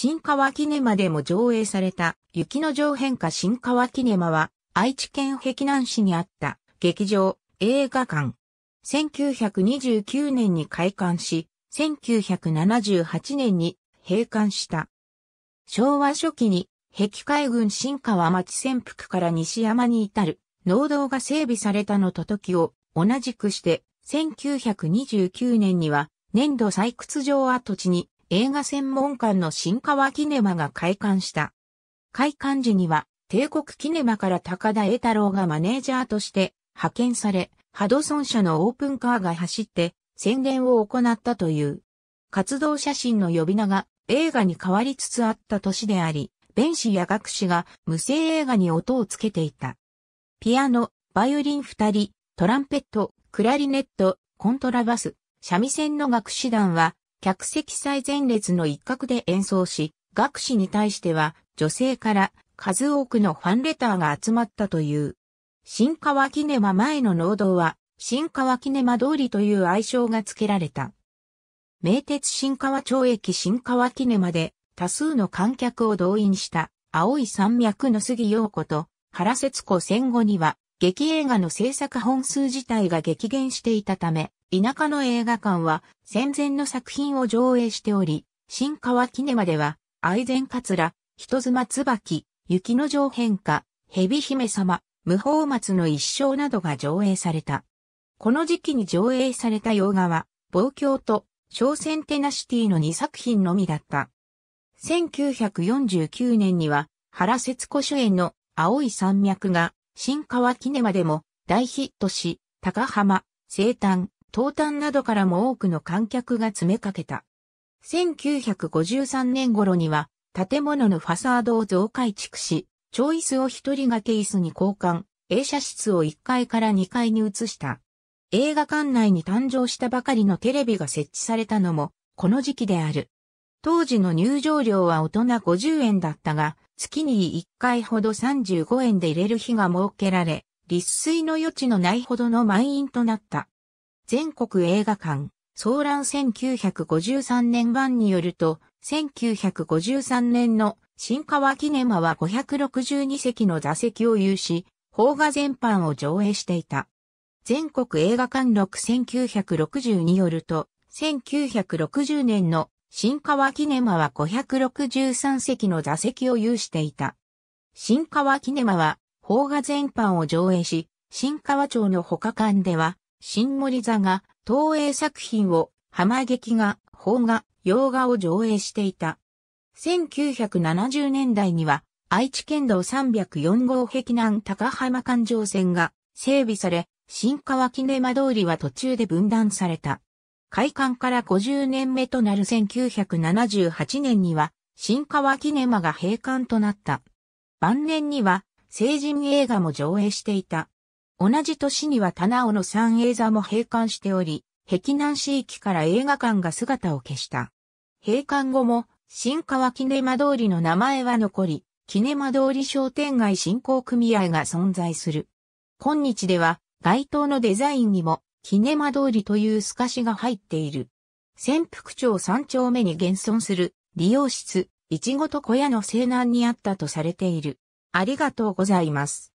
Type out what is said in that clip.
新川キネマでも上映された、雪の上変化新川キネマは、愛知県碧南市にあった、劇場、映画館。1929年に開館し、1978年に閉館した。昭和初期に、碧海軍新川町潜伏から西山に至る、農道が整備されたのと時を、同じくして、1929年には、年度採掘場跡地に映画専門館の新川キネマが開館した。開館時には、帝国キネマから高田栄太郎がマネージャーとして派遣され、ハドソン社のオープンカーが走って宣伝を行ったという。活動写真の呼び名が映画に変わりつつあった年であり、弁士や学士が無声映画に音をつけていた。ピアノ、バイオリン二人、トランペット、クラリネット、コントラバス、三味線の学士団は客席最前列の一角で演奏し、学士に対しては女性から数多くのファンレターが集まったという。新川キネマ前の農道は、新川キネマ通りという愛称が付けられた。名鉄新川町駅新川キネマで多数の観客を動員した青い山脈の杉陽子と原節子戦後には劇映画の制作本数自体が激減していたため、田舎の映画館は戦前の作品を上映しており、新川キネマでは、愛禅桂、人妻椿、雪の上変化、蛇姫様、無法松の一生などが上映された。この時期に上映された洋画は、望郷と、小戦テナシティの2作品のみだった。1949年には、原節子主演の青い山脈が新川キネマでも大ヒットし、高浜、生誕、東端などからも多くの観客が詰めかけた。1953年頃には、建物のファサードを増改築し、超椅子を一人掛け椅子に交換、映写室を1階から2階に移した。映画館内に誕生したばかりのテレビが設置されたのも、この時期である。当時の入場料は大人50円だったが、月に1回ほど35円で入れる日が設けられ、立水の余地のないほどの満員となった。全国映画館、騒乱1953年版によると、1953年の新川キネマは562席の座席を有し、邦画全般を上映していた。全国映画館6 1960によると、1960年の新川キネマは563席の座席を有していた。新川キネマは、邦画全般を上映し、新川町の他館では、新森座が東映作品を、浜劇が邦画、洋画を上映していた。1970年代には、愛知県道304号壁南高浜環状線が整備され、新川キネマ通りは途中で分断された。開館から50年目となる1978年には、新川キネマが閉館となった。晩年には、成人映画も上映していた。同じ年には棚尾の三映座も閉館しており、壁南市域から映画館が姿を消した。閉館後も、新川キネマ通りの名前は残り、キネマ通り商店街振興組合が存在する。今日では、街灯のデザインにも、ひねま通りという透かしが入っている。潜伏町3丁目に現存する理容室、いちごと小屋の西南にあったとされている。ありがとうございます。